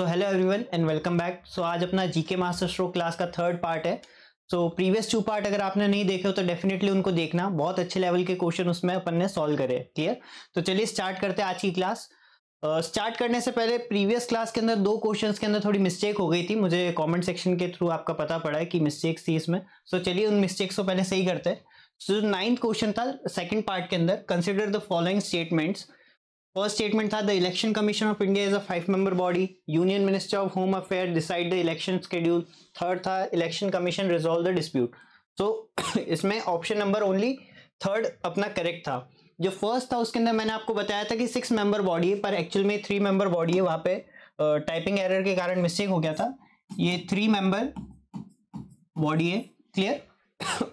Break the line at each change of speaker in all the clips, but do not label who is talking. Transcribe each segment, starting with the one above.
तो hello everyone and welcome back so आज अपना जीके मास्टर स्ट्रोक क्लास का थर्ड पार्ट है सो प्रीवियस टू पार्ट अगर आपने नहीं देखे हो तो डेफिनेटली उनको देखना बहुत अच्छे लेवल के क्वेश्चन उसमें अपन ने सॉल्व करे क्लियर तो चलिए स्टार्ट करते हैं आज की क्लास स्टार्ट uh, करने से पहले प्रीवियस क्लास के अंदर दो क्वेश्चंस के अंदर थोड़ी मिस्टेक हो गई थी मुझे कमेंट सेक्शन के थ्रू आपका पता पड़ा है कि मिस्टेक्स थी इसमें सो so, चलिए उन मिस्टेक्स को पहले सही करते हैं सो नाइन्थ क्वेश्चन था सेकंड पार्ट के अंदर consider the following statements first statement था the election commission of India is a five member body union minister of home affair decide the election schedule third था election commission resolve the dispute so इसमें option number only third अपना correct था जो first था उसके अंदर मैंने आपको बताया था कि सिक्स मेंबर बॉडी है पर एक्चुअल में थ्री मेंबर बॉडी है वहां पे टाइपिंग uh, एरर के कारण मिस्टेक हो गया था ये थ्री मेंबर बॉडी है क्लियर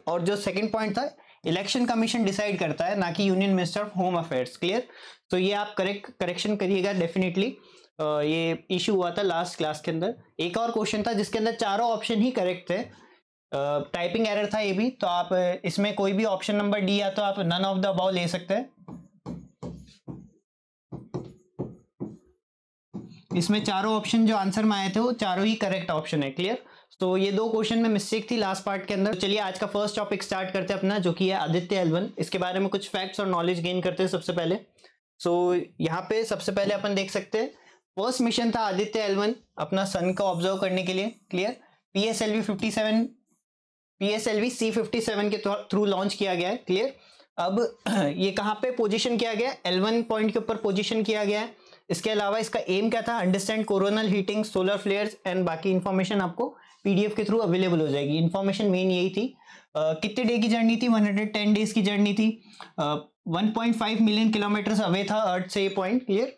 और जो सेकेंड पॉइंट था इलेक्शन कमीशन डिसाइड करता है ना कि union minister of home affairs clear तो ये आप करेक्ट करेक्शन करिएगा डेफिनेटली ये इशू हुआ था लास्ट क्लास के अंदर एक और क्वेश्चन था जिसके अंदर चारों ऑप्शन ही करेक्ट थे टाइपिंग uh, एरर था ये भी तो आप इसमें कोई भी ऑप्शन नंबर डी या तो आप नन ऑफ द अबाउ ले सकते हैं इसमें चारों ऑप्शन जो आंसर में आए थे वो चारों ही करेक्ट ऑप्शन है क्लियर तो ये दो क्वेश्चन में मिस्टेक थी लास्ट पार्ट के अंदर तो चलिए आज का फर्स्ट टॉपिक स्टार्ट करते हैं अपना जो कि है आदित्य एलवन इसके बारे में कुछ फैक्ट्स और नॉलेज गेन करते हैं सबसे पहले सो so, यहाँ पे सबसे पहले अपन देख सकते हैं फर्स्ट मिशन था आदित्य एलवन अपना सन को ऑब्जर्व करने के लिए clear P S L V fifty seven P S L V C fifty seven के थ्रू लॉन्च किया गया है क्लियर अब ये कहाँ पे पोजिशन किया गया एलवन पॉइंट के ऊपर पोजिशन किया गया है इसके अलावा इसका एम क्या था understand coronal heating solar flares and बाकी इन्फॉर्मेशन आपको पीडीएफ के थ्रू अवेलेबल हो जाएगी इन्फॉर्मेशन मेन यही थी uh, कितने डे की जर्नी थी 110 डेज की जर्नी थी uh, 1.5 मिलियन किलोमीटर अवे था अर्थ से ये पॉइंट क्लियर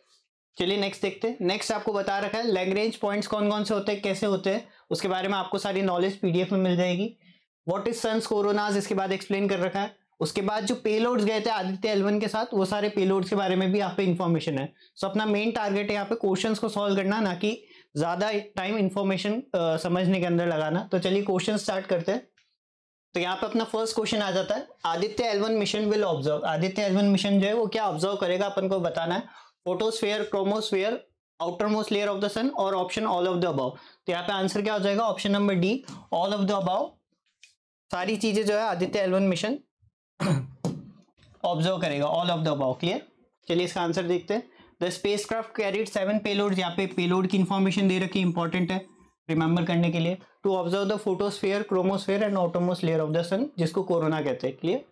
चलिए नेक्स्ट देखते हैं नेक्स्ट आपको बता रखा है लैंग्रेज पॉइंट्स कौन कौन से होते हैं कैसे होते हैं उसके बारे में आपको सारी नॉलेज पीडीएफ में मिल जाएगी वॉट इज सन्स कोरोनाज इसके बाद एक्सप्लेन कर रखा है उसके बाद जो पेलोड्स गए थे आदित्य एलवन के साथ वो सारे पेलोड्स के बारे में भी यहाँ पे इन्फॉर्मेशन है सो so, अपना मेन टारगेट है यहाँ पे क्वेश्चंस को सॉल्व करना ना कि ज्यादा टाइम इंफॉर्मेशन समझने के अंदर लगाना तो चलिए क्वेश्चन स्टार्ट करते हैं तो यहाँ पे अपना फर्स्ट क्वेश्चन आ जाता है Aditya L one mission will observe Aditya L one mission जो है वो क्या ऑब्जर्व करेगा अपन को बताना है photosphere chromosphere outermost layer of the sun और option all of the above तो यहाँ पे आंसर क्या हो जाएगा option number D all of the above सारी चीजें जो है आदित्य एलवन मिशन ऑब्जर्व करेगा all of the above clear चलिए इसका आंसर देखते हैं the spacecraft carried seven payload यहाँ पे पेलोड की इन्फॉर्मेशन दे रखी इंपॉर्टेंट है रिमेंबर करने के लिए to observe the photosphere chromosphere and outermost layer of the sun जिसको कोरोना कहते हैं क्लियर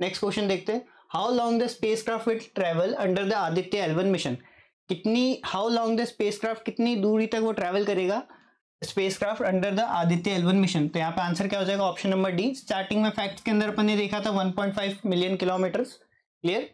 नेक्स्ट क्वेश्चन देखते हैं how long the spacecraft will travel under the Aditya L one mission कितनी how long the spacecraft कितनी दूरी तक वो ट्रैवल करेगा spacecraft under the Aditya L one mission तो यहाँ पे आंसर क्या हो जाएगा ऑप्शन नंबर डी स्टार्टिंग में फैक्ट के अंदर अपन ने देखा था फाइव मिलियन किलोमीटर क्लियर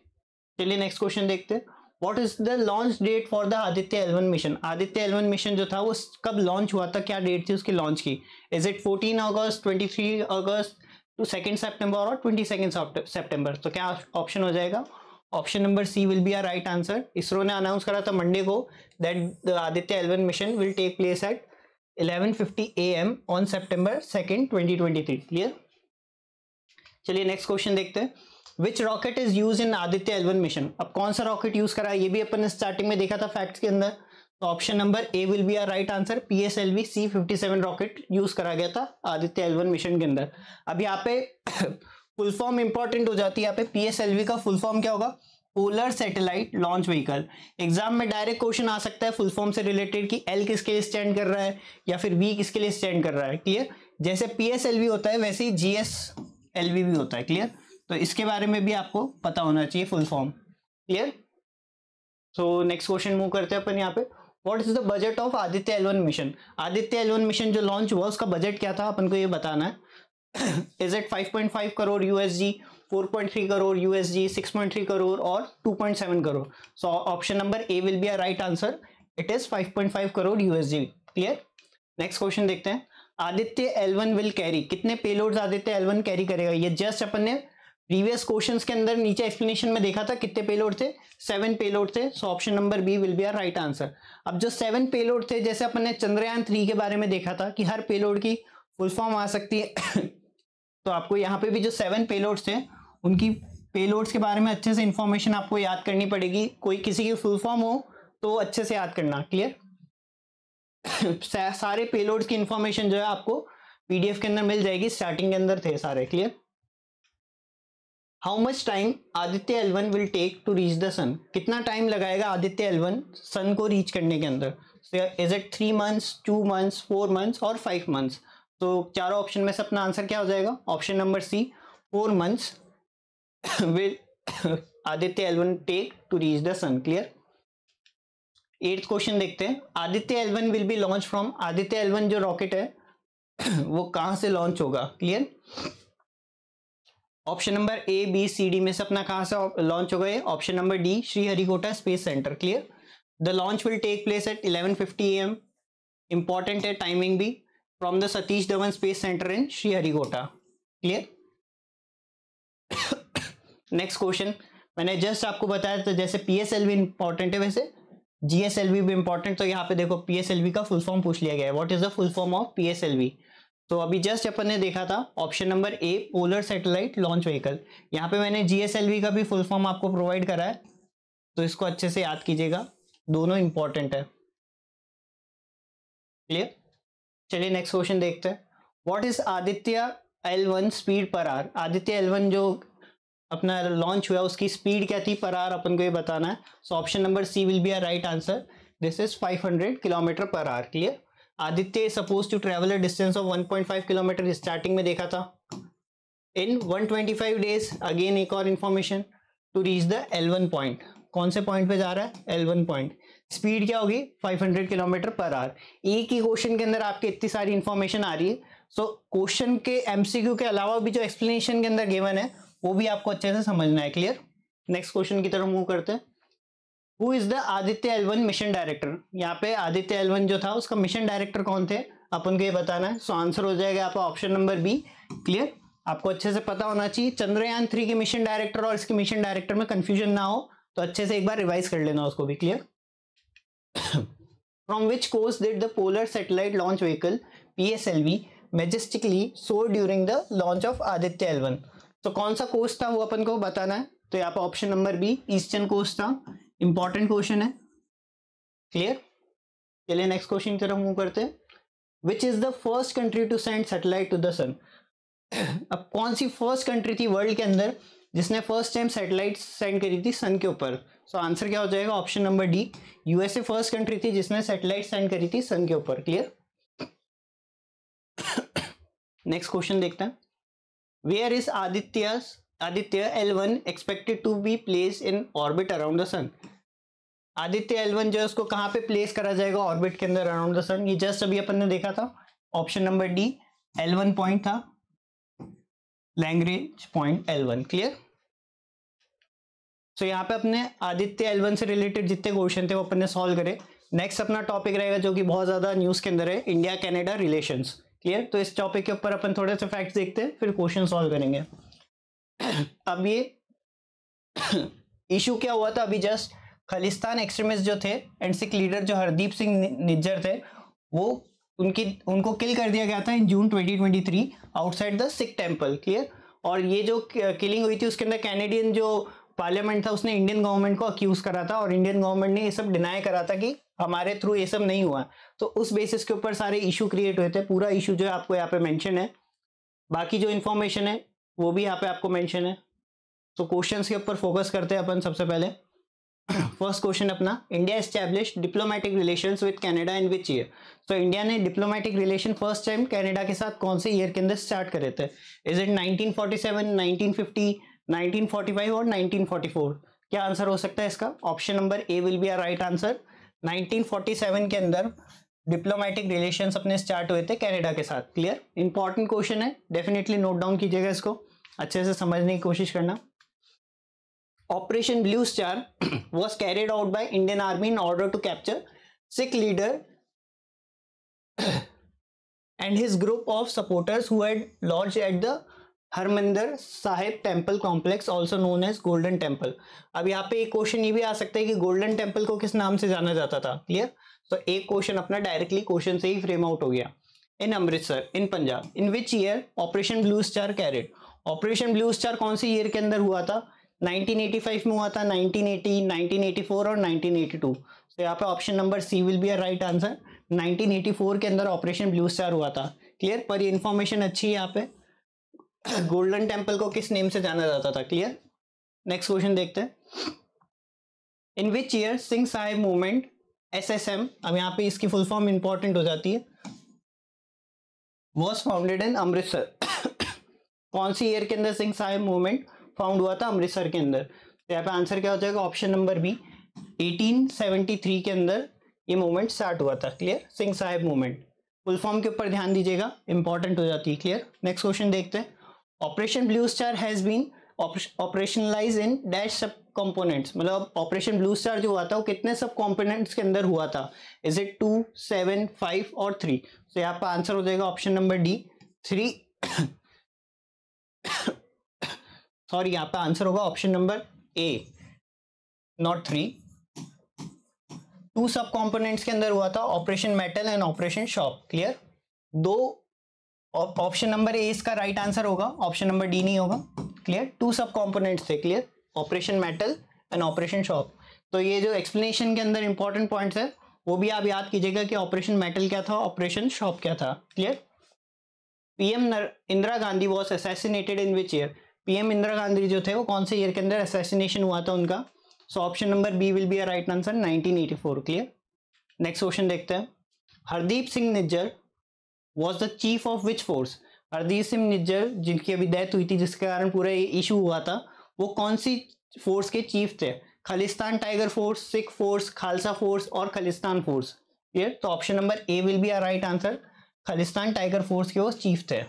चलिए नेक्स्ट क्वेश्चन देखते हैं what is the launch date for the Aditya L one mission Aditya L one mission जो था वो कब लॉन्च हुआ था क्या डेट थी उसकी लॉन्च की is it 14 August 23 August two second September और ट्वेंटी सेकेंड सेप्टेम्बर तो क्या ऑप्शन हो जाएगा option number C will be are right answer ISRO ने अनाउंस करा था मंडे को that the Aditya L one mission will take place at 11:50 AM on September second 2023 clear चलिए नेक्स्ट क्वेश्चन देखते हैं which rocket is use in Aditya L one mission अब कौन सा रॉकेट यूज करा ये भी अपन ने स्टार्टिंग में देखा था फैक्ट्स के अंदर तो option number A will be are right answer P S L V C fifty seven rocket use करा गया था आदित्य एलवन मिशन के अंदर अब यहाँ पे फुल फॉर्म इंपॉर्टेंट हो जाती है यहाँ पे पी एस एल वी का फुल फॉर्म क्या होगा polar satellite launch vehicle exam में डायरेक्ट क्वेश्चन आ सकता है फुल फॉर्म से रिलेटेड कि एल किसके लिए स्टैंड कर रहा है या फिर वी किसके लिए स्टैंड कर रहा है क्लियर जैसे पी एस एल वी होता है वैसे ही जी एस एल वी भी होता है क्लियर तो इसके बारे में भी आपको पता होना चाहिए full form clear so next question move करते हैं अपन यहाँ पे what is the budget of Aditya L one mission Aditya L one mission जो लॉन्च हुआ उसका बजट क्या था अपन को ये बताना है is it 5.5 crore USG 4.3 crore USG 6.3 crore और 2.7 crore so option number A will be a right answer it is 5.5 crore USG clear next question देखते हैं आदित्य एलवन विल कैरी कितने पेलोड आदित्य एलवन कैरी करेगा ये जस्ट अपन ने प्रीवियस क्वेश्चन के अंदर नीचे एक्सप्लेनेशन में देखा था कितने पेलोड थे सेवन पेलोड थे so option number B will be are right answer अब जो सेवन पेलोड थे जैसे अपन ने चंद्रयान थ्री के बारे में देखा था कि हर पेलोड की फुल फॉर्म आ सकती है तो आपको यहाँ पे भी जो सेवन पेलोड्स थे उनकी पेलोड्स के बारे में अच्छे से इन्फॉर्मेशन आपको याद करनी पड़ेगी कोई किसी की फुल फॉर्म हो तो अच्छे से याद करना क्लियर सारे पेलोड्स की इन्फॉर्मेशन जो है आपको पीडीएफ के अंदर मिल जाएगी स्टार्टिंग के अंदर थे सारे clear how much time Aditya L one will take to reach the sun कितना टाइम लगाएगा आदित्य एलवन सन को रीच करने के अंदर is it three months two months four months और फाइव मंथ्स तो चारों ऑप्शन में से अपना आंसर क्या हो जाएगा option number C four months will Aditya L one take to reach the sun clear eighth question देखते हैं Aditya L one will be launch from Aditya L one जो रॉकेट है वो कहाँ से लॉन्च होगा clear option number A B C D में से अपना कहां से लॉन्च हो गए option number D Sriharikota space centre clear the launch will take place at 11:50 fifty M important है टाइमिंग भी from the Satish Dhawan space centre in Sriharikota clear next question मैंने जस्ट आपको बताया था जैसे पीएसएलवी इंपॉर्टेंट है वैसे जीएसएलवी भी इंपॉर्टेंट तो यहाँ पे देखो पीएसएलवी का फुल फॉर्म पूछ लिया गया है what is the full form of PSLV तो अभी जस्ट अपन ने देखा था option number A polar satellite launch vehicle यहाँ पे मैंने जीएसएलवी का भी फुल फॉर्म आपको प्रोवाइड करा है तो इसको अच्छे से याद कीजिएगा दोनों इंपॉर्टेंट है क्लियर चलिए नेक्स्ट क्वेश्चन देखते हैं what is Aditya L one speed per hour Aditya L one जो अपना लॉन्च हुआ उसकी स्पीड क्या थी पर आर अपन को ये बताना है so option number C will be are right answer this is 500 kilometre per hour clear Aditya suppose to travel distance of 1.5 kilometre starting में देखा था इन 125 डेज अगेन एक और information to reach the L1 point कौन से point पे जा रहा है L1 पॉइंट स्पीड क्या होगी 500 किलोमीटर पर आवर एक ही क्वेश्चन के अंदर आपके इतनी सारी इन्फॉर्मेशन आ रही है सो so, क्वेश्चन के एमसीक्यू के अलावा भी जो एक्सप्लेनेशन के अंदर गेवन है वो भी आपको अच्छे से समझना है क्लियर नेक्स्ट क्वेश्चन की तरफ मूव करते हैं who is the Aditya L one mission director यहाँ पे आदित्य एलवन जो था उसका मिशन डायरेक्टर कौन थे अपन को ये बताना है सो आंसर हो जाएगा आपका ऑप्शन नंबर बी क्लियर आपको अच्छे से पता होना चाहिए चंद्रयान थ्री के मिशन डायरेक्टर और इसके मिशन डायरेक्टर में कंफ्यूजन ना हो तो अच्छे से एक बार रिवाइज कर लेना उसको भी clear from which course did the polar satellite launch vehicle P S L V majestically so during the launch of Aditya L one तो कौन सा कोर्स था वो अपन को बताना है तो यहाँ पर option number B eastern course था इंपॉर्टेंट क्वेश्चन है क्लियर चलिए नेक्स्ट क्वेश्चन की तरफ मूव करते हैं which is the first country to send satellite to the sun अब कौन सी फर्स्ट कंट्री थी वर्ल्ड के अंदर जिसने फर्स्ट टाइम सेटेलाइट सेंड करी थी सन के ऊपर सो so, आंसर क्या हो जाएगा option number D USA first country थी जिसने सेटेलाइट सेंड करी थी सन के ऊपर क्लियर नेक्स्ट क्वेश्चन देखते हैं where is Aditya Aditya L1 expected to be place in orbit around the sun. Aditya L1 जो है उसको कहाँ पे प्लेस करा जाएगा ऑर्बिट के अंदर अराउंड द सन ये जस्ट अभी अपन ने देखा था option number D L1 point था Lagrange point L1 clear so यहाँ पे अपने आदित्य L1 से रिलेटेड जितने क्वेश्चन थे वो अपन ने सॉल्व करे नेक्स्ट अपना टॉपिक रहेगा जो कि बहुत ज्यादा न्यूज के अंदर है इंडिया कैनेडा रिलेशन क्लियर तो इस टॉपिक के ऊपर अपन थोड़े से फैक्ट्स देखते हैं फिर क्वेश्चन सॉल्व करेंगे अब ये इशू क्या हुआ था अभी जस्ट खालिस्तान एक्सट्रीमिस्ट जो थे एंड सिख लीडर जो हरदीप सिंह निज्जर थे वो उनकी उनको किल कर दिया गया था in June 2023 outside the Sikh temple clear और ये जो किलिंग हुई थी उसके अंदर कैनेडियन जो पार्लियामेंट था उसने इंडियन गवर्नमेंट को अक्यूज़ करा था और इंडियन गवर्नमेंट ने ये सब डिनाई करा था कि हमारे थ्रू ये सब नहीं हुआ तो उस बेसिस के ऊपर सारे इशू क्रिएट हुए थे पूरा इशू जो है आपको यहाँ पे मैंशन है बाकी जो इन्फॉर्मेशन है वो भी यहाँ पे आपको मेंशन है सो so, क्वेश्चंस के ऊपर फोकस करते हैं अपन सबसे पहले फर्स्ट क्वेश्चन अपना India establish diplomatic relation with Canada in which year so India ने diplomatic relation first time Canada के साथ कौन से ईयर के अंदर स्टार्ट करे थे इज इट नाइनटीन फोर्टी और नाइनटीन क्या आंसर हो सकता है इसका option number A will be are right answer 1947 के अंदर डिप्लोमेटिक रिलेशंस अपने स्टार्ट हुए थे कनाडा के साथ क्लियर इंपॉर्टेंट क्वेश्चन है डेफिनेटली नोट डाउन कीजिएगा इसको अच्छे से समझने की कोशिश करना operation blue star was carried out by Indian army in order to capture Sikh leader and his group of supporters who had lodged at Harmandir Sahib temple complex also known as golden temple अब यहाँ पे एक क्वेश्चन ये भी आ सकता है कि golden temple को किस नाम से जाना जाता था क्लियर तो so, एक क्वेश्चन अपना डायरेक्टली क्वेश्चन से ही फ्रेम आउट हो गया in Amritsar in Punjab in which year operation blue star carried operation blue star कौन से ईयर के अंदर हुआ था 1985 में हुआ था 1980, 1984 और 1982 तो यहाँ पे option number C will be a right answer 1984 के अंदर ऑपरेशन ब्लू स्टार हुआ था क्लियर पर इन्फॉर्मेशन अच्छी है यहाँ पे गोल्डन टेम्पल को किस नेम से जाना जाता था क्लियर नेक्स्ट क्वेश्चन देखते हैं in which year Singh Sahib movement S S M अब यहाँ पे इसकी फुल फॉर्म इंपॉर्टेंट हो जाती है वॉज फाउंडेड इन अमृतसर कौन सी ईयर के अंदर सिंह साहेब मूवमेंट फाउंड हुआ था अमृतसर के अंदर तो यहाँ पे आंसर क्या हो जाएगा ऑप्शन नंबर बी 1873 के अंदर ये मूवमेंट स्टार्ट हुआ था clear Singh Sahib movement full form के ऊपर ध्यान दीजिएगा इंपॉर्टेंट हो जाती है क्लियर नेक्स्ट क्वेश्चन देखते हैं operation blue star has been operationalise in dash sub components मतलब ऑपरेशन ब्लू स्टार जो हुआ था वो कितने सब कॉम्पोनेंट्स के अंदर हुआ था is it two seven five और थ्री तो यहाँ पर आंसर हो जाएगा option number D three sorry आपका आंसर होगा option number A not three two sub components के अंदर हुआ था operation metal and operation shop clear दो ऑप्शन नंबर ए इसका राइट right आंसर होगा ऑप्शन नंबर डी नहीं होगा क्लियर टू सब कंपोनेंट्स थे clear operation metal and operation shop तो ये जो एक्सप्लेनेशन के अंदर इंपॉर्टेंट पॉइंट्स है वो भी आप याद कीजिएगा कि ऑपरेशन मेटल क्या था ऑपरेशन शॉप क्या था clear PM Indira Gandhi was assassinated in which year PM Indira Gandhi जो थे वो कौन से ईयर के अंदर असैसिनेशन हुआ था उनका so option number B will be a right answer 1984 clear next question देखते हैं Hardeep Singh Nijjar was the chief of which force Hardeep Singh Nijjar जिनकी अभी डेथ हुई थी जिसके कारण पूरा ये इशू हुआ था वो कौन सी फोर्स के चीफ थे Khalistan tiger force Sikh force Khalsa force और खालिस्तान फोर्स क्लियर तो option number A will be a right answer Khalistan tiger force के वो चीफ थे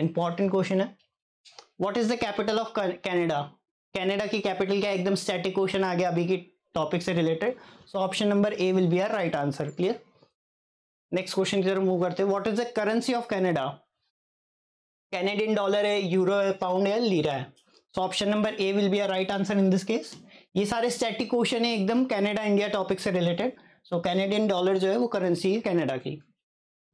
इंपॉर्टेंट क्वेश्चन है what is the capital of Canada Canada की कैपिटल क्या एकदम स्टैटिक क्वेश्चन आ गया अभी की टॉपिक से related so option number A will be are right answer clear next question की तरफ मूव करते हैं what is the currency of Canada Canadian dollar है यूरो है पाउंड है लीरा है so option number A will be are right answer in this case ये सारे स्टैटिक क्वेश्चन है एकदम कैनेडा इंडिया टॉपिक से रिलेटेड सो कैनेडियन डॉलर जो है वो करेंसी है कैनेडा की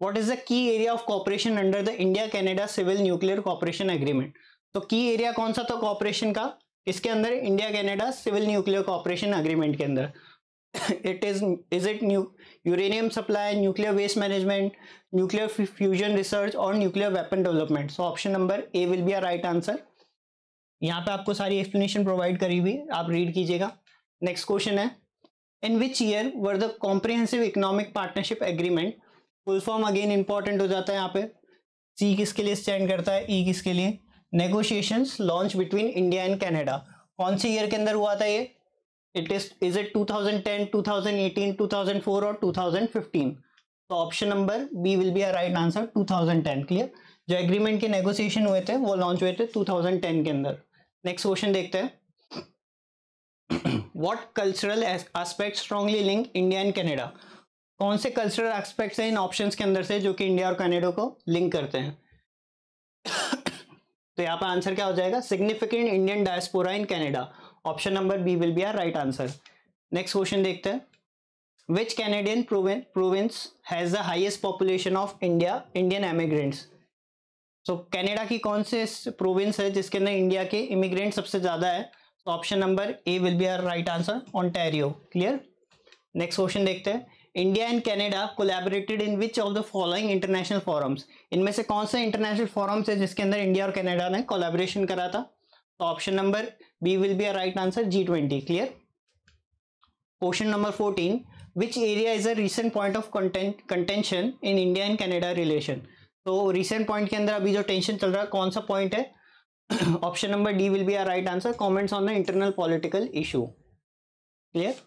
what is the key area of cooperation under the India Canada Civil Nuclear Cooperation Agreement? तो की एरिया कौन सा था कॉपरेशन का इसके अंदर India Canada civil nuclear cooperation agreement के अंदर it is is it new uranium supply nuclear waste management nuclear fusion research और nuclear weapon development so option number A will be are right answer यहाँ पे आपको सारी explanation provide करी हुई आप रीड कीजिएगा नेक्स्ट क्वेश्चन है in which year were the comprehensive economic partnership agreement full form again important हो जाता है यहाँ पे सी किसके लिए स्टैंड करता है ई e किसके लिए negotiation launch between India and Canada कौन सी ईयर के अंदर हुआ था ये इट इज इज इट 2010, 2018, 2004 और 2015 तो option number B will be a right answer 2010 clear जो एग्रीमेंट के नेगोशिएशन हुए थे वो लॉन्च हुए थे 2010 के अंदर नेक्स्ट क्वेश्चन देखते हैं what cultural aspect strongly link India and Canada कौन से कल्चरल एस्पेक्ट हैं इन ऑप्शन के अंदर से जो कि इंडिया और कैनेडा को लिंक करते हैं तो यहाँ पर आंसर क्या हो जाएगा significant Indian diaspora in Canada option number B will be are right answer next question देखते हैं which Canadian province has the highest population of India Indian emigrants तो कैनेडा की कौन से प्रोविंस है जिसके अंदर इंडिया के इमिग्रेंट सबसे ज्यादा है option number A will be are right answer Ontario clear next question देखते हैं India and Canada collaborated in which of the following international forums इनमें से कौन सा इंटरनेशनल फॉरम्स है जिसके अंदर इंडिया और कैनेडा ने कोलेबोरेशन करा था तो option number B will be a right answer G twenty clear question number fourteen which area is a recent point of contention in India and Canada relation तो recent point के अंदर अभी जो tension चल रहा है कौन सा पॉइंट है option number D will be are right answer comments on the internal political issue clear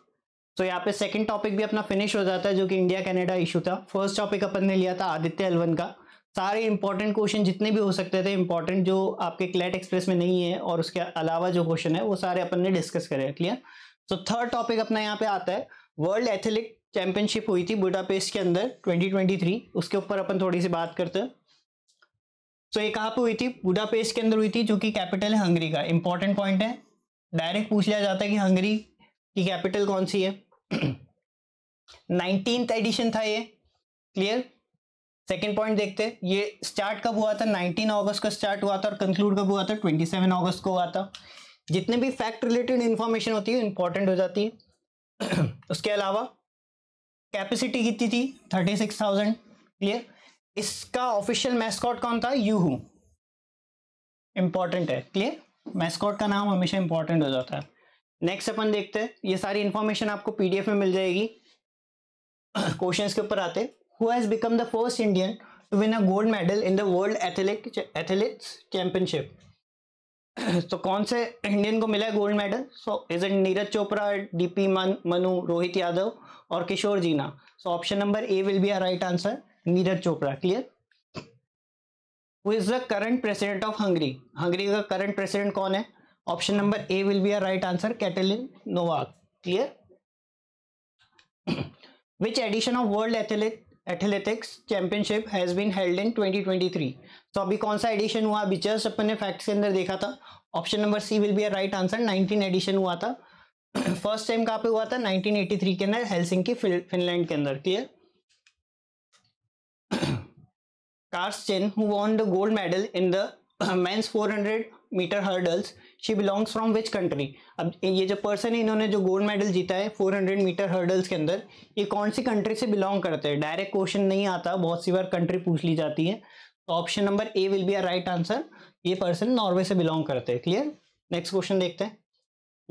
तो यहाँ पे सेकंड टॉपिक भी अपना फिनिश हो जाता है जो कि इंडिया कनाडा इशू था फर्स्ट टॉपिक अपन ने लिया था आदित्य एलवन का सारे इंपॉर्टेंट क्वेश्चन जितने भी हो सकते थे इंपॉर्टेंट जो आपके क्लैट एक्सप्रेस में नहीं है और उसके अलावा जो क्वेश्चन है वो सारे अपन ने डिस्कस करे क्लियर सो थर्ड टॉपिक अपना यहाँ पे आता है वर्ल्ड एथलेटिक चैंपियनशिप हुई थी बुडापेस्ट के अंदर ट्वेंटी उसके ऊपर अपन थोड़ी सी बात करते हैं सो ये कहाँ पे हुई थी बुडापेस्ट के अंदर हुई थी जो कि कैपिटल है हंगरी का इंपॉर्टेंट पॉइंट है डायरेक्ट पूछ लिया जाता है कि हंगरी की कैपिटल कौन सी है नाइनटीन एडिशन था ये क्लियर सेकेंड पॉइंट देखते हैं ये स्टार्ट कब हुआ था 19 अगस्त को स्टार्ट हुआ था और कंक्लूड कब हुआ था 27 अगस्त को हुआ था जितने भी फैक्ट रिलेटेड इन्फॉर्मेशन होती है इंपॉर्टेंट हो जाती है उसके अलावा कैपेसिटी कितनी थी 36,000 क्लियर इसका ऑफिशियल मैस्कॉट कौन था यूहू इंपॉर्टेंट है क्लियर मैस्कॉट का नाम हमेशा इंपॉर्टेंट हो जाता है नेक्स्ट अपन देखते हैं ये सारी इंफॉर्मेशन आपको पीडीएफ में मिल जाएगी क्वेश्चन के ऊपर आते who has become the first Indian to win a gold medal in the world athletes championship तो कौन से इंडियन को मिला है gold medal so is it Neeraj Chopra DP Manu Rohit Yadav और Kishore Jena so option number A will be a right answer Neeraj Chopra clear who is the current president of Hungary Hungary का current president कौन है option number A will B a right answer Katalin Novak clear which edition of world Athletic athletics championship has been held in 2023 तो अभी कौन सा addition हुआ अभी just अपन ने फैक्ट्स के अंदर देखा था option number C will be a right answer 19 edition हुआ था फर्स्ट टाइम कहाँ पे हुआ था 1983 के अंदर हेलसिंकी फिनलैंड के अंदर clear Karsten who won the gold medal in the men's 400 meter hurdles she belongs from which country अब ये जो पर्सन है इन्होंने जो गोल्ड मेडल जीता है 400 मीटर हर्डल्स के अंदर ये कौन सी कंट्री से बिलोंग करते हैं डायरेक्ट क्वेश्चन नहीं आता बहुत सी बार कंट्री पूछ ली जाती है तो option number A will be a right answer ये पर्सन नॉर्वे से बिलोंग करते हैं क्लियर नेक्स्ट क्वेश्चन देखते हैं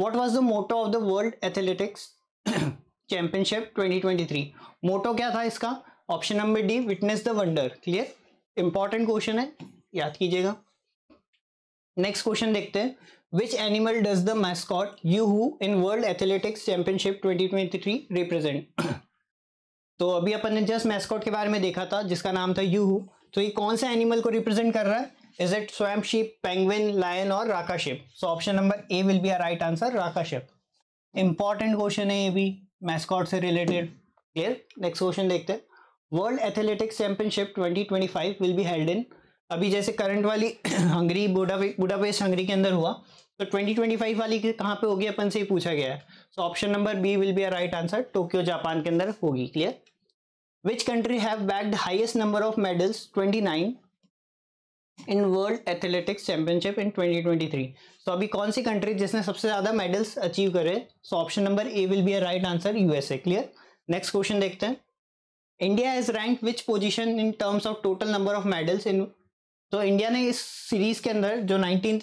what was the motto of the world athletics championship twenty motto क्या था इसका option number D witness the wonder clear important question है याद कीजिएगा नेक्स्ट क्वेश्चन देखते हैं Which animal does the mascot yuhu in World Athletics Championship 2023 represent? तो अभी अपन ने जस्ट मैस्कॉट के बारे में देखा था जिसका नाम था यूहू तो ये कौन सा एनिमल को रिप्रेजेंट कर रहा है इज इट स्वयं शिप पेंगविन लायन और Raka ship so option number A will be are right answer Raka ship important question है ये भी मैस्कॉट से रिलेटेड क्लियर नेक्स्ट क्वेश्चन देखते हैं world athletics championship 2025 will be held in अभी जैसे करंट वाली हंगरी बुडापेस्ट हंगरी के अंदर हुआ तो 2025 वाली के कहाँ पे होगी अपन से ही पूछा गया है so option number B will be a right answer Tokyo Japan के अंदर होगी clear which country have bagged highest number of medals 29 in world athletics championship in 2023 so अभी कौन सी कंट्री जिसने सबसे ज्यादा मेडल्स अचीव करे so option number A will be a right answer USA clear next question देखते हैं India is rank which position in terms of total number of medals in तो India ने इस सीरीज के अंदर जो नाइनटीन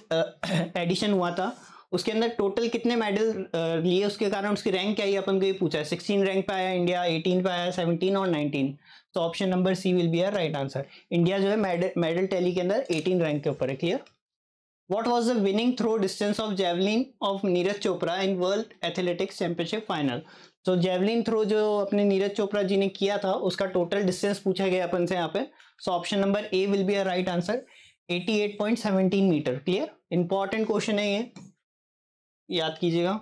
एडिशन uh, हुआ था उसके अंदर टोटल कितने मेडल uh, लिए उसके कारण उसकी रैंक क्या आई अपन को ये पूछा है सिक्सटीन रैंक पे आया इंडिया एटीन पे आया सेवनटीन और नाइनटीन तो option number C will be are right answer India जो है मेडल मेडल टैली के अंदर एटीन रैंक के ऊपर है clear What was the winning throw distance of javelin of Neeraj Chopra in World Athletics Championship final? So javelin throw जो अपने नीरज चोपड़ा जी ने किया था उसका टोटल डिस्टेंस पूछा गया अपन से यहाँ पे so option number A will be a right answer 88.17 meter clear important question है ये याद कीजिएगा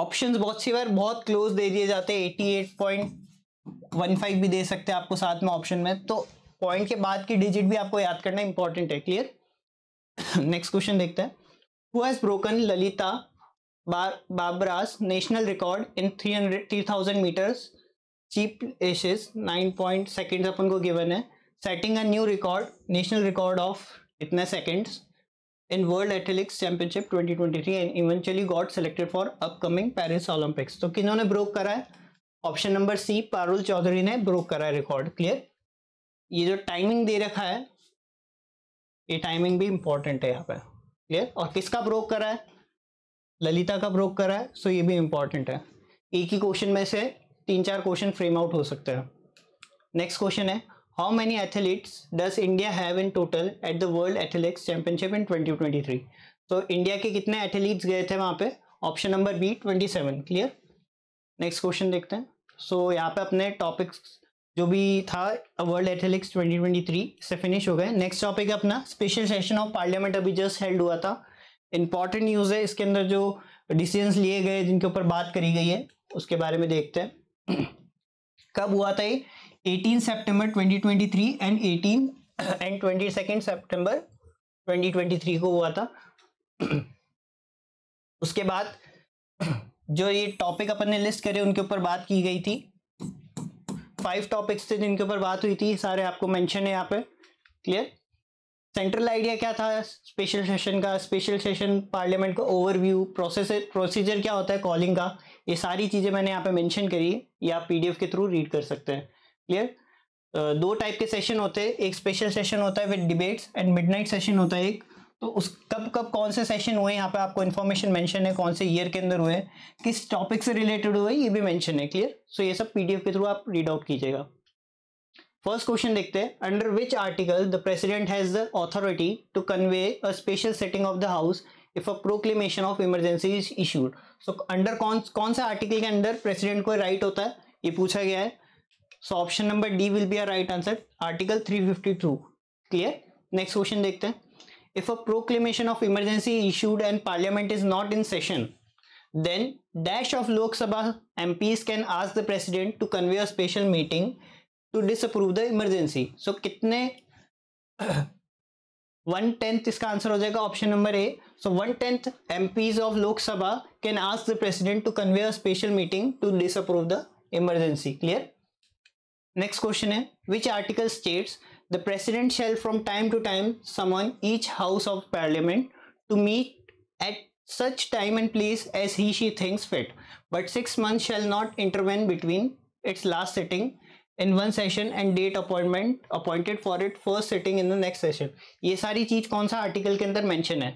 ऑप्शंस बहुत सी बार बहुत क्लोज दे दिए जाते हैं 88.15 भी दे सकते हैं आपको साथ में ऑप्शन में तो पॉइंट के बाद की डिजिट भी आपको याद करना इंपॉर्टेंट है क्लियर नेक्स्ट क्वेश्चन देखते हैं who has broken Lalita Babar's national record in three hundred three thousand meters steeplechase nine point second अपन को गिवन है setting a new record national record of इतने seconds in world athletics championship 2023 and eventually got selected for upcoming Paris Olympics तो किन्होंने broke करा है option number C Parul Chaudhary ने broke करा है रिकॉर्ड क्लियर ये जो टाइमिंग दे रखा है ये टाइमिंग भी इंपॉर्टेंट है यहाँ पे क्लियर और किसका ब्रोक करा है ललिता का ब्रोक करा है सो ये भी इंपॉर्टेंट है एक ही क्वेश्चन में से तीन चार क्वेश्चन फ्रेम आउट हो सकते हैं नेक्स्ट क्वेश्चन है how many athletes does India have in total at the world athletics championship in 2023 तो इंडिया के कितने एथलीट्स गए थे वहाँ पे option number B 27 clear next question देखते हैं सो so, यहाँ पे अपने टॉपिक्स जो भी था वर्ल्ड एथलेटिक्स 2023 से फिनिश हो गए नेक्स्ट टॉपिक है अपना स्पेशल सेशन ऑफ पार्लियामेंट अभी जस्ट हेल्ड हुआ था इंपॉर्टेंट न्यूज़ है इसके अंदर जो डिसीजंस लिए गए जिनके ऊपर बात करी गई है उसके बारे में देखते हैं कब हुआ था ये 18 सितंबर 2023 एंड 18 एंड ट्वेंटी सितंबर 2023 को हुआ था उसके बाद जो ये टॉपिक अपन ने लिस्ट करे उनके ऊपर बात की गई थी फाइव टॉपिक्स थे जिनके ऊपर बात हुई थी सारे आपको मेंशन है यहाँ पे क्लियर सेंट्रल आइडिया क्या था स्पेशल सेशन का स्पेशल सेशन पार्लियामेंट का ओवरव्यू प्रोसेस प्रोसीजर क्या होता है कॉलिंग का ये सारी चीज़ें मैंने यहाँ पे मेंशन करी है ये आप पीडीएफ के थ्रू रीड कर सकते हैं क्लियर दो टाइप के सेशन होते हैं एक स्पेशल सेशन होता है with debates and midnight session होता है एक तो उस कब कब कौन से सेशन हुए यहाँ पे आपको इन्फॉर्मेशन मेंशन है कौन से ईयर के अंदर हुए किस टॉपिक से रिलेटेड हुए ये भी मेंशन है क्लियर सो so ये सब पीडीएफ के थ्रू आप रीड आउट कीजिएगा फर्स्ट क्वेश्चन देखते हैं under which article the president has the authority to convene a special setting of the house if a proclamation of emergency is issued so under कौन कौन सा article के under president को right होता है ये पूछा गया है so option number D will be a right answer article two clear next question देखते हैं if a proclamation of emergency issued and parliament is not in session, then dash of Lok Sabha MPs can ask the president to convey a special meeting to disapprove the emergency. So कितने one tenth इसका answer हो जाएगा option number A so one tenth MPs of Lok Sabha can ask the president to convene a special meeting to disapprove the emergency clear next question है which article states The president shall from time to time summon each house of parliament to meet at such time and place as he she thinks fit, but six months shall not intervene between its last sitting in one session and date appointment appointed for it first sitting in the next session. ये सारी चीज कौन सा article के अंदर mention है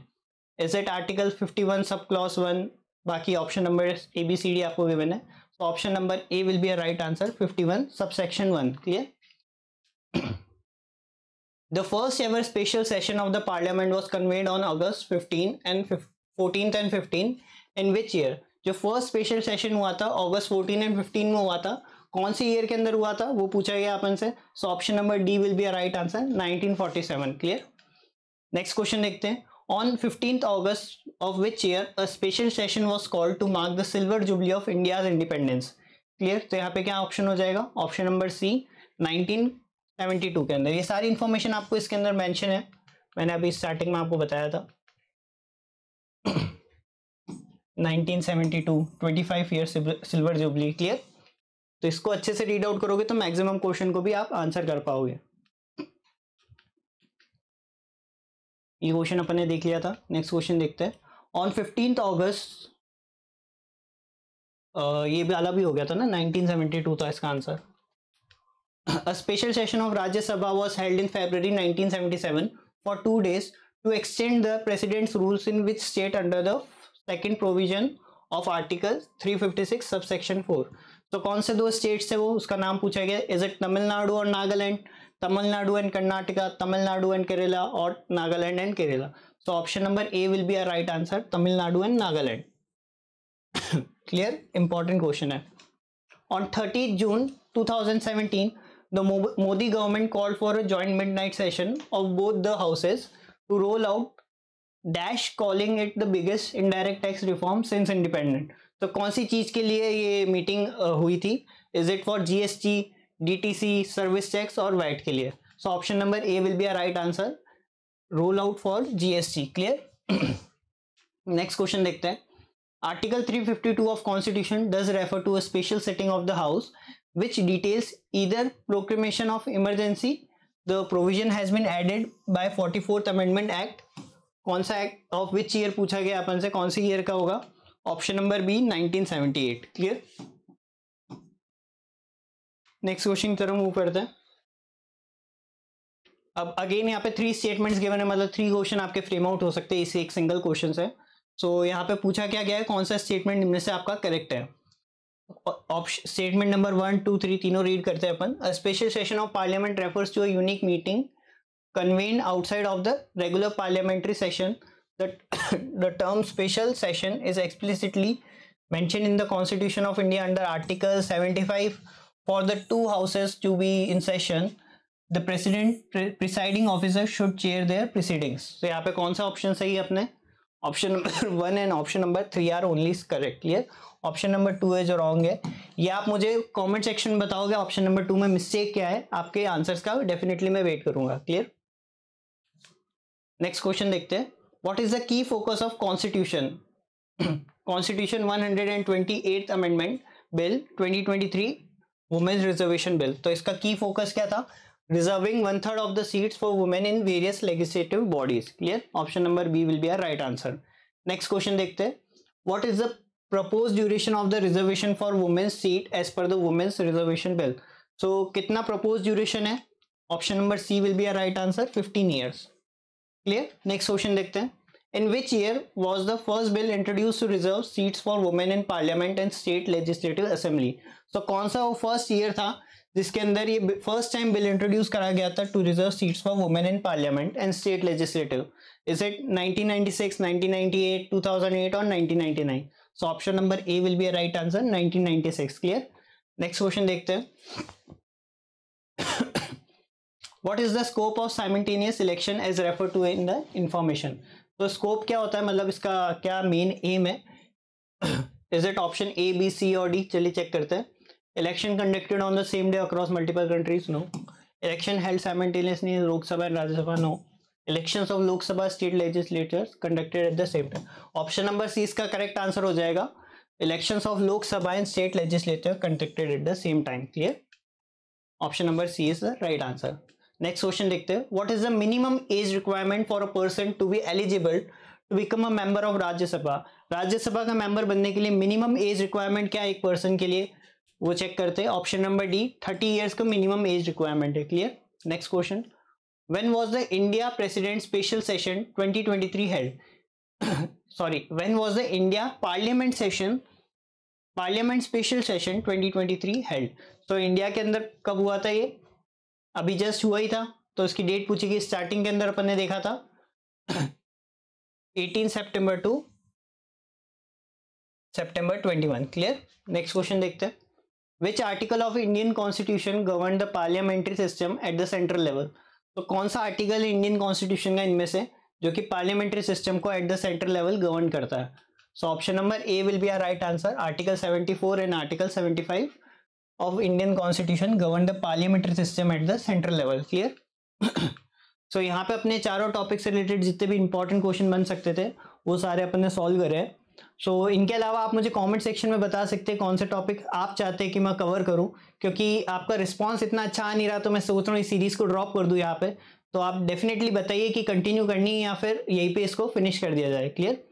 Is it Article 51 Sub Clause 1 बाकी option number A B C D आपको गिवन है so option number A will be a right answer 51 subsection 1 Clear? The first ever special session of the parliament was convened on August 15 and 14th and 15 in which year? जो first special session हुआ था अगस्त 14 and 15 में हुआ था कौन सी year के अंदर हुआ था वो पूछा गया अपन से so option number D will be a right answer 1947 clear next question देखते हैं on fifteenth August of which year a special session was called to mark the silver jubilee of India independence clear तो यहाँ पे क्या option हो जाएगा option number C nineteen seventy two के अंदर ये सारी इन्फॉर्मेशन आपको इसके अंदर मैंशन है मैंने अभी स्टार्टिंग में आपको बताया था 1972 25 ईयर सिल्वर जुबली क्लियर तो इसको अच्छे से रीड आउट करोगे तो मैक्सिमम क्वेश्चन को भी आप आंसर कर पाओगे ये क्वेश्चन अपन ने देख लिया था नेक्स्ट क्वेश्चन देखते हैं ऑन फिफ्टींथ ऑगस्ट ये वाला भी हो गया था ना 1972 था इसका answer a special session of Rajya Sabha was held in February 1977 for two days to extend the president's rules in which state under the second provision of article 356 subsection 4 तो कौन से दो स्टेट्स है वो उसका नाम पूछा गया इज इट तमिलनाडु और नागालैंड तमिलनाडु एंड कर्नाटका तमिलनाडु एंड केरला और Nagaland and Kerala so option number A will be a right answer Tamil Nadu and Nagaland clear important question है on thirty June 2017 the Modi government called for a joint midnight session of both the houses to roll out dash calling it the biggest indirect tax reform since independent तो कौन सी चीज़ के लिए ये meeting हुई थी is it for GST DTC service tax और VAT के लिए so option number A will be a right answer roll out for GST clear next question देखते हैं article 352 of constitution does refer to a special setting of the house which details either proclamation of emergency the provision has been added by 44th amendment act कौन सा act of which year पूछा गया अपन से कौन सी year का होगा option number B 1978 clear next question तरह मूव करते हैं अब अगेन यहाँ पे थ्री स्टेटमेंट्स गिवन है मतलब थ्री क्वेश्चन आपके फ्रेम आउट हो सकते हैं इसे एक सिंगल क्वेश्चन है सो so, यहाँ पे पूछा क्या गया है कौन सा स्टेटमेंट निम्न से आपका करेक्ट है statement number one two three तीनों रीड करते हैं अपन special session of parliament refers to a meeting convened outside of the regular parliamentary session the term special session is explicitly mention in the constitution of India under article seventy five for the two houses to be in session the president presiding officer should chair their proceedings तो यहाँ पे कौन सा option सही अपने option number one and option number three are only is correct clear option number two है जो wrong है ये आप मुझे कमेंट सेक्शन में बताओगे ऑप्शन नंबर टू में मिस्टेक क्या है आपके आंसर्स का डेफिनेटली मैं वेट करूंगा क्लियर नेक्स्ट क्वेश्चन देखते हैं what is the key focus of constitution constitution one amendment bill twenty twenty reservation bill तो इसका की फोकस क्या था reserving one third of the seat for women in various legislative bodies clear option number B will be are right answer next question देखते हैं what is the propose duration of the reservation for women's seat as per the women's reservation bill so कितना propose duration है option number C will be a right answer 15 years clear next question देखते हैं in which year was the first bill introduce to reserve seat for women in parliament and state legislative assembly so कौन सा वो first year था जिसके अंदर ये first time bill introduce करा गया था to reserve seats for women in parliament and state legislative is it 1996, 1998, 2008 और 1999? So option number A will be right answer nineteen ninety six clear next question देखते हैं what is the scope of simultaneous election as refer to in the information तो scope क्या होता है मतलब इसका क्या मेन एम है is it option A B C और डी चलिए चेक करते हैं election conducted on the same day across multiple countries no election held simultaneously in lok sabha and rajya no election of Lok Sabha state legislator conducted at the same time option number C इसका correct answer हो जाएगा election of Lok Sabha and state legislator conducted at the same time clear option number C is the right answer next question देखते हैं what is the minimum age requirement for a person to be eligible to become a member of Rajya Sabha Rajya Sabha का member बनने के लिए minimum age requirement क्या है एक person के लिए वो चेक करते हैं option number D thirty years का मिनिमम एज रिक्वायरमेंट है clear next question when was the India President Special Session 2023 held? Sorry, when was the India Parliament Session Parliament Special Session 2023 held तो India के अंदर कब हुआ था ये अभी जस्ट हुआ ही था तो इसकी डेट पूछी गई स्टार्टिंग के अंदर अपन ने देखा था 18 सितंबर टू सितंबर 21 क्लियर नेक्स्ट क्वेश्चन देखते हैं which article of Indian constitution govern the parliamentary system at the central level तो कौन सा आर्टिकल इंडियन कॉन्स्टिट्यूशन का इनमें से जो कि पार्लियामेंट्री सिस्टम को at the central level govern करता है so option number A will be are right answer article 74 and article 75 of Indian constitution govern the parliamentary system at the central level clear so यहाँ पे अपने चारों topic से related जितने भी important question बन सकते थे वो सारे अपन ने सॉल्व करे हैं सो so, इनके अलावा आप मुझे कमेंट सेक्शन में बता सकते हैं कौन से टॉपिक आप चाहते हैं कि मैं कवर करूं क्योंकि आपका रिस्पांस इतना अच्छा आ नहीं रहा तो मैं सोच रहा हूँ इस सीरीज़ को ड्रॉप कर दूं यहाँ पे तो आप डेफिनेटली बताइए कि कंटिन्यू करनी है या फिर यहीं पे इसको फिनिश कर दिया जाए क्लियर